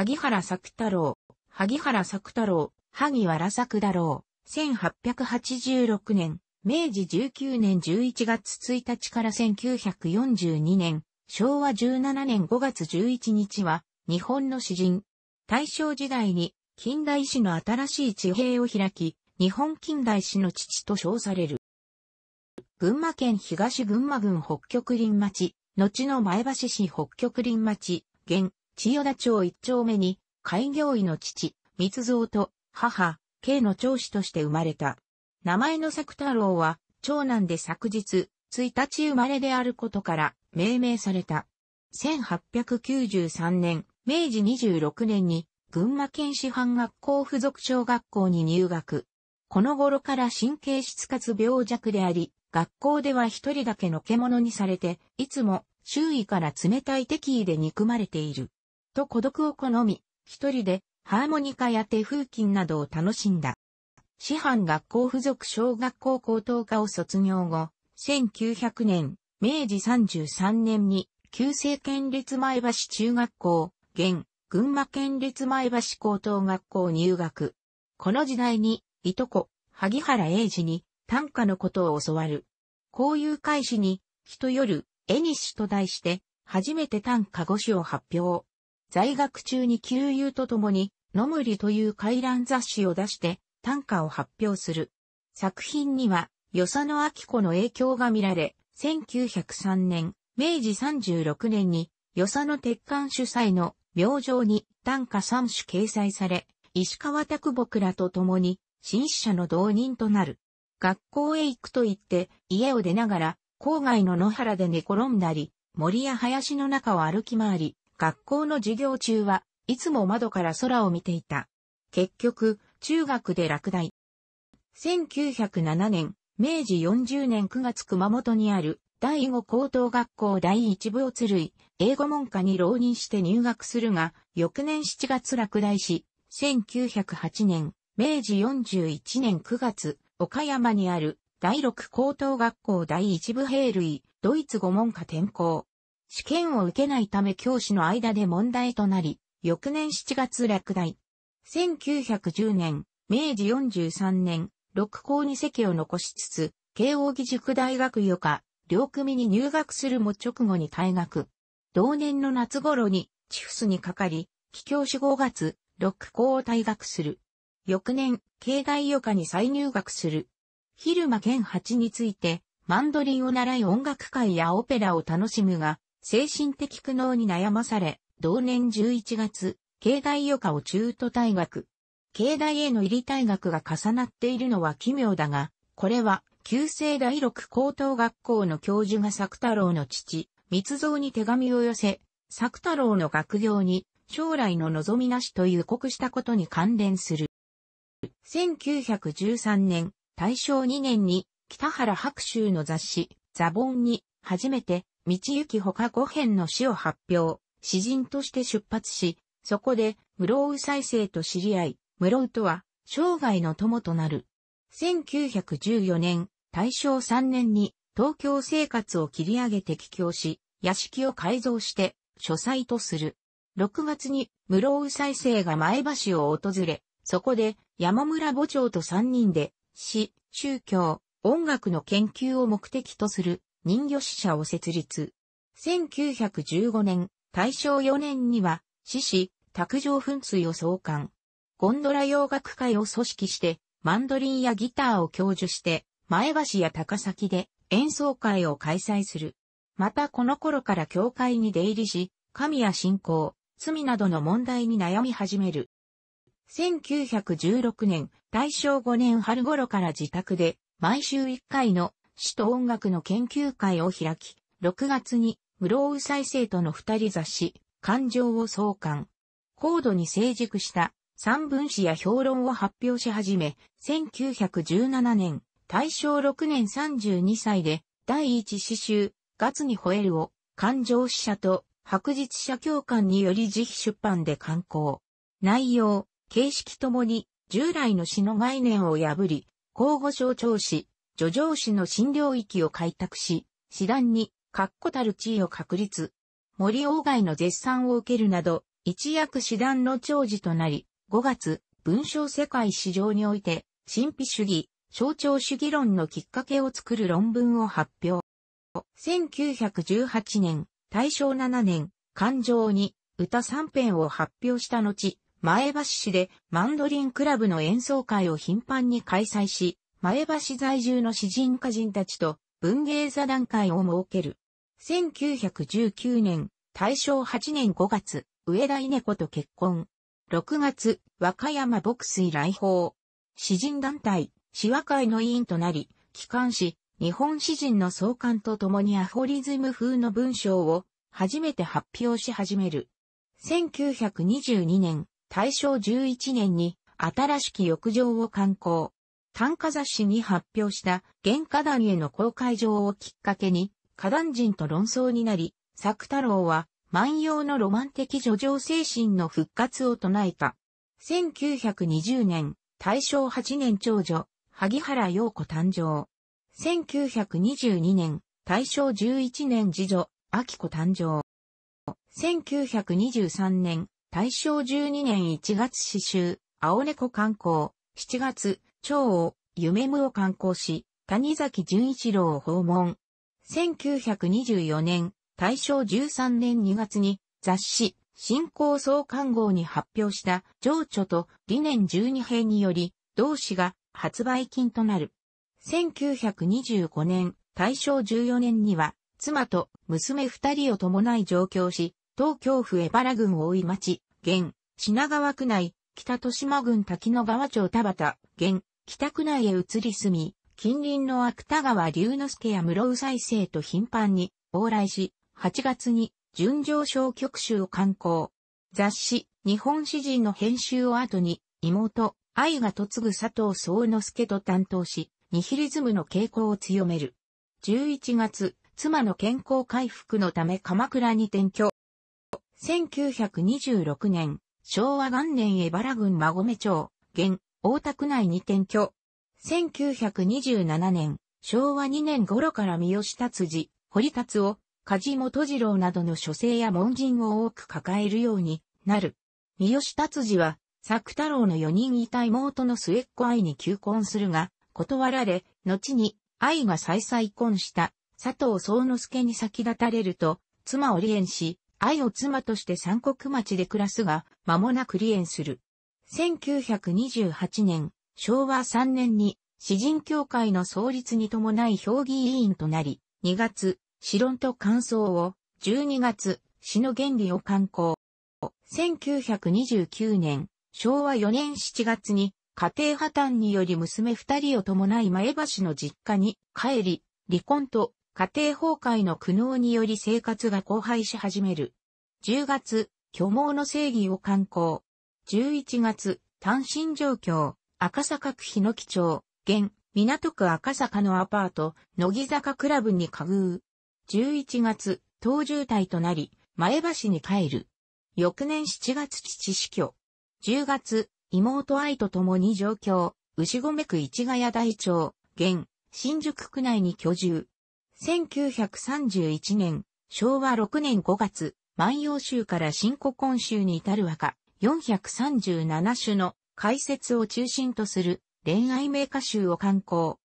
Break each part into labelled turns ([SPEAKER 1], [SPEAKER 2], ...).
[SPEAKER 1] 萩原作太郎、萩原作太郎、萩原作太郎、1886年、明治19年11月1日から1942年、昭和17年5月11日は、日本の詩人。大正時代に、近代史の新しい地平を開き、日本近代史の父と称される。群馬県東群馬郡北極林町、後の前橋市北極林町、現、千代田町一丁目に、開業医の父、密造と母、慶の長子として生まれた。名前の作太郎は、長男で昨日、1日生まれであることから命名された。1893年、明治26年に、群馬県師範学校附属小学校に入学。この頃から神経質かつ病弱であり、学校では一人だけの獣にされて、いつも周囲から冷たい敵意で憎まれている。と孤独を好み、一人でハーモニカや手風琴などを楽しんだ。師範学校附属小学校高等科を卒業後、1900年、明治33年に、旧制県立前橋中学校、現、群馬県立前橋高等学校入学。この時代に、いとこ、萩原英二に、短歌のことを教わる。交友会始に、人よる、絵日誌と題して、初めて短歌五を発表。在学中に旧友と共に、のむりという回覧雑誌を出して、短歌を発表する。作品には、与謝野明子の影響が見られ、1903年、明治36年に、与謝野鉄管主催の明星に短歌三種掲載され、石川拓木らと共に、新死者の同人となる。学校へ行くと言って、家を出ながら、郊外の野原で寝転んだり、森や林の中を歩き回り、学校の授業中はいつも窓から空を見ていた。結局、中学で落第。1907年、明治40年9月熊本にある第5高等学校第一部をつるい、英語文科に浪人して入学するが、翌年7月落第し、1908年、明治41年9月、岡山にある第6高等学校第一部兵類、ドイツ語文科転校、試験を受けないため教師の間で問題となり、翌年7月落第。1910年、明治43年、六校に席を残しつつ、慶応義塾大学予科、両組に入学するも直後に退学。同年の夏頃に、チフスにかかり、帰郷し5月、六校を退学する。翌年、慶大予科に再入学する。昼間県八について、マンドリンを習い音楽会やオペラを楽しむが、精神的苦悩に悩まされ、同年11月、境内余科を中途退学。境内への入り退学が重なっているのは奇妙だが、これは、旧世第六高等学校の教授が作太郎の父、密造に手紙を寄せ、作太郎の学業に将来の望みなしという告したことに関連する。1913年、大正2年に北原白秋の雑誌、ザボンに初めて道行ほか5編の死を発表、詩人として出発し、そこで、室生再生と知り合い、室生とは、生涯の友となる。1914年、大正3年に、東京生活を切り上げて帰郷し、屋敷を改造して、書斎とする。6月に、室生再生が前橋を訪れ、そこで、山村墓長と3人で、死、宗教、音楽の研究を目的とする人魚死者を設立。1915年、大正4年には、獅子、卓上噴水を創刊。ゴンドラ洋楽会を組織して、マンドリンやギターを教授して、前橋や高崎で演奏会を開催する。またこの頃から教会に出入りし、神や信仰、罪などの問題に悩み始める。1916年、大正5年春頃から自宅で、毎週1回の詩と音楽の研究会を開き、6月に、室ウ再生との二人雑誌、感情を創刊。高度に成熟した三文詩や評論を発表し始め、1917年、大正6年32歳で、第一詩集、月に吠えるを、感情詩社と白日社協官により自費出版で刊行。内容、形式ともに、従来の詩の概念を破り、交互象徴詩、叙情詩の新領域を開拓し、詩壇に、確固たる地位を確立。森鴎外の絶賛を受けるなど、一躍詩壇の長寿となり、5月、文章世界史上において、神秘主義、象徴主義論のきっかけを作る論文を発表。1918年、大正7年、感情に歌3編を発表した後、前橋市でマンドリンクラブの演奏会を頻繁に開催し、前橋在住の詩人家人たちと文芸座談会を設ける。1919年、大正8年5月、上田稲子と結婚。6月、和歌山牧水来訪。詩人団体、詩和会の委員となり、帰還し、日本詩人の創刊とともにアフォリズム風の文章を初めて発表し始める。1922年、大正11年に新しき浴場を刊行。短歌雑誌に発表した原歌壇への公開状をきっかけに、歌壇人と論争になり、作太郎は万葉のロマン的叙情精神の復活を唱えた。1920年、大正8年長女、萩原陽子誕生。1922年、大正11年次女、秋子誕生。1923年、大正12年1月詩集、青猫観光、7月、長を、夢夢を観光し、谷崎潤一郎を訪問。1924年、大正13年2月に、雑誌、新興総刊号に発表した情緒と理念12編により、同誌が発売金となる。1925年、大正14年には、妻と娘二人を伴い上京し、東京府江原郡大井町、現、品川区内、北豊島郡滝野川町田畑、現、北区内へ移り住み、近隣の芥川龍之介や室生再生と頻繁に往来し、8月に純情小曲集を刊行。雑誌、日本詩人の編集を後に、妹、愛が嫁ぐ佐藤総之助と担当し、ニヒリズムの傾向を強める。11月、妻の健康回復のため鎌倉に転居。1926年、昭和元年江原郡馬込町、現、大田区内に転居。1927年、昭和2年頃から三好達治、堀達夫、梶本次郎などの書生や門人を多く抱えるようになる。三好達治は、作太郎の4人いた妹の末っ子愛に求婚するが、断られ、後に愛が再再婚した佐藤宗之助に先立たれると、妻を離縁し、愛を妻として三国町で暮らすが、間もなく離縁する。1928年、昭和3年に、詩人協会の創立に伴い評議委員となり、2月、詩論と感想を、12月、詩の原理を刊行。1929年、昭和4年7月に、家庭破綻により娘二人を伴い前橋の実家に帰り、離婚と家庭崩壊の苦悩により生活が荒廃し始める。10月、虚妄の正義を刊行。11月、単身状況、赤坂区日野木町、現、港区赤坂のアパート、乃木坂クラブに加遇。11月、当渋滞となり、前橋に帰る。翌年7月父死去。10月、妹愛と共に上京、牛込区市ヶ谷台町、現、新宿区内に居住。1931年、昭和6年5月、万葉集から新古今集に至る和歌、437種の解説を中心とする恋愛名歌集を刊行。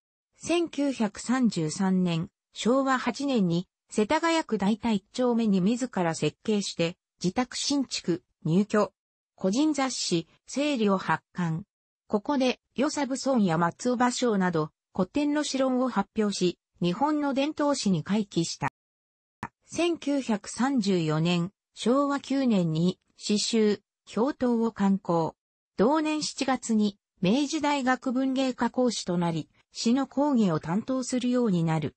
[SPEAKER 1] 1933年、昭和8年に世田谷区大体1丁目に自ら設計して自宅新築、入居。個人雑誌、整理を発刊。ここで、与サブソンや松尾芭蕉など、古典の詩論を発表し、日本の伝統史に回帰した。1934年、昭和9年に、詩集、氷頭を刊行。同年7月に明治大学文芸科講師となり、詩の講義を担当するようになる。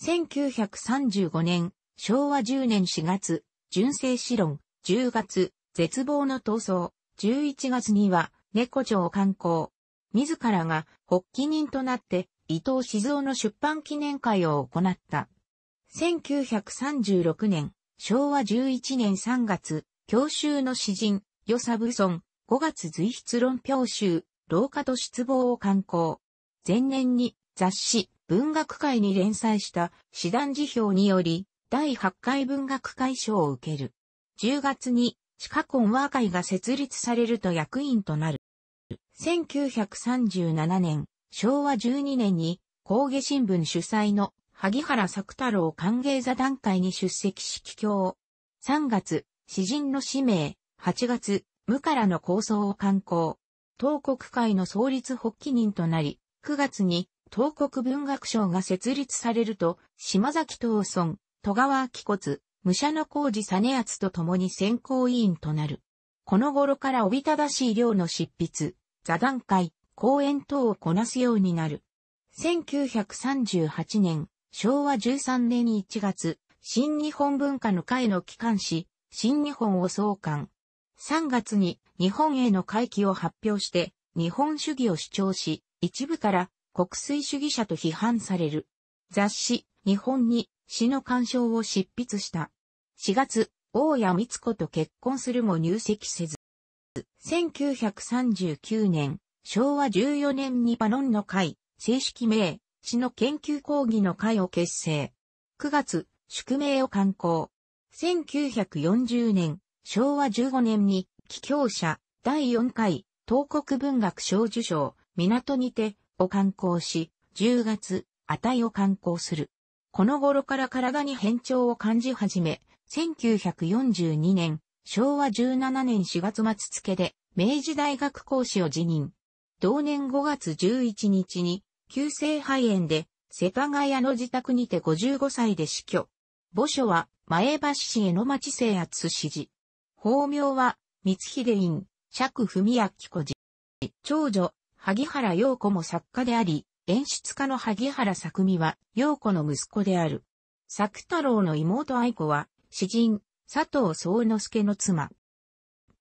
[SPEAKER 1] 1935年、昭和10年4月、純正詩論、10月、絶望の闘争、11月には、猫城刊行。自らが発起人となって、伊藤静雄の出版記念会を行った。1936年、昭和11年3月、教習の詩人、与サブソン、5月随筆論評集、老化と失望を刊行。前年に雑誌、文学界に連載した師団辞表により、第8回文学会賞を受ける。10月に、シカコンワー会が設立されると役員となる。1937年、昭和12年に、工芸新聞主催の萩原作太郎歓迎座談会に出席し帰郷。3月、詩人の氏名、8月、無からの構想を刊行。東国会の創立発起人となり、9月に東国文学賞が設立されると、島崎東村、戸川明骨、武者の工事実厚と共に選考委員となる。この頃からおびただしい量の執筆、座談会、講演等をこなすようになる。1938年、昭和13年1月、新日本文化の会の機関誌、新日本を創刊。3月に日本への回帰を発表して、日本主義を主張し、一部から国粋主義者と批判される。雑誌、日本に詩の鑑賞を執筆した。4月、大谷光子と結婚するも入籍せず。1939年、昭和14年にパロンの会、正式名、詩の研究講義の会を結成。9月、宿命を刊行。1940年、昭和15年に、帰郷者、第4回、東国文学賞受賞、港にて、を刊行し、10月、値を刊行する。この頃から体に変調を感じ始め、1942年、昭和17年4月末付で、明治大学講師を辞任。同年5月11日に、急性肺炎で、世田谷の自宅にて55歳で死去。墓所は、前橋市江の町制圧指示。法名は、光秀院、釈文明子寺。長女、萩原陽子も作家であり、演出家の萩原作美は、陽子の息子である。作太郎の妹愛子は、詩人、佐藤宗之助の妻。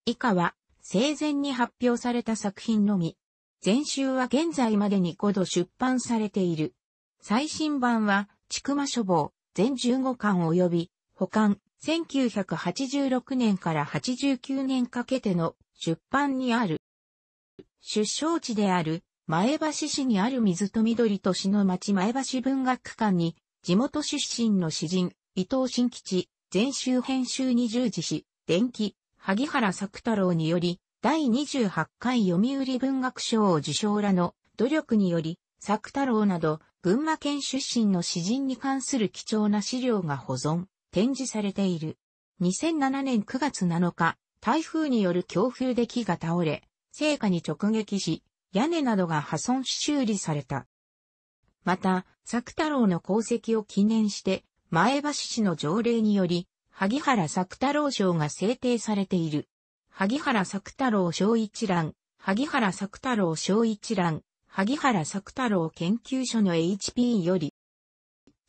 [SPEAKER 1] 以下は、生前に発表された作品のみ。全集は現在までに5度出版されている。最新版は、ちくま書房、全15巻及び、保管、1986年から89年かけての出版にある。出生地である前橋市にある水と緑都市の町前橋文学館に地元出身の詩人伊藤新吉全集編集に従事し、電気、萩原作太郎により第28回読売文学賞を受賞らの努力により作太郎など群馬県出身の詩人に関する貴重な資料が保存展示されている。2007年9月7日、台風による強風で木が倒れ、聖火に直撃し、屋根などが破損し修理された。また、作太郎の功績を記念して、前橋市の条例により、萩原作太郎賞が制定されている。萩原作太郎賞一覧、萩原作太郎賞一覧、萩原作太郎研究所の HP より、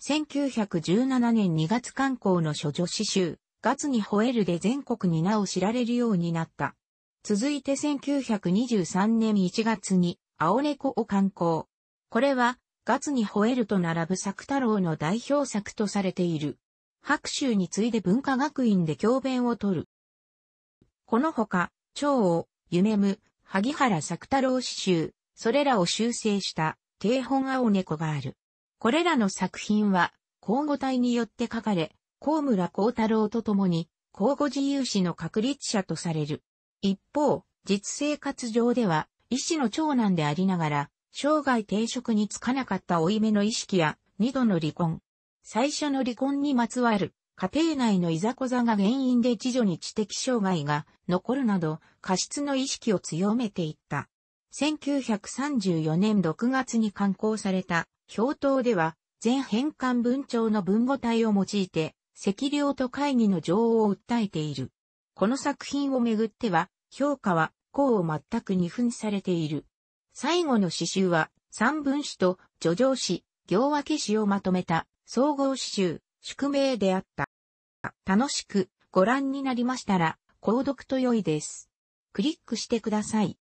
[SPEAKER 1] 1917年2月刊行の諸女詩集、月に吠えるで全国に名を知られるようになった。続いて1923年1月に、青猫を刊行。これは、月に吠えると並ぶ作太郎の代表作とされている。白州に次いで文化学院で教鞭を取る。このほか、長王、夢夢、萩原作太郎詩集、それらを修正した、定本青猫がある。これらの作品は、交互体によって書かれ、高村光太郎と共に、交互自由史の確立者とされる。一方、実生活上では、医師の長男でありながら、生涯定職に就かなかった老い目の意識や、二度の離婚。最初の離婚にまつわる、家庭内のいざこざが原因で次女に知的障害が残るなど、過失の意識を強めていった。1934年6月に刊行された表頭では、全変換文帳の文語体を用いて、赤領と会議の情を訴えている。この作品をめぐっては、評価は、功を全く二分されている。最後の詩集は、三文詩と叙情詩、行分け詩をまとめた、総合詩集、宿命であった。楽しくご覧になりましたら、購読と良いです。クリックしてください。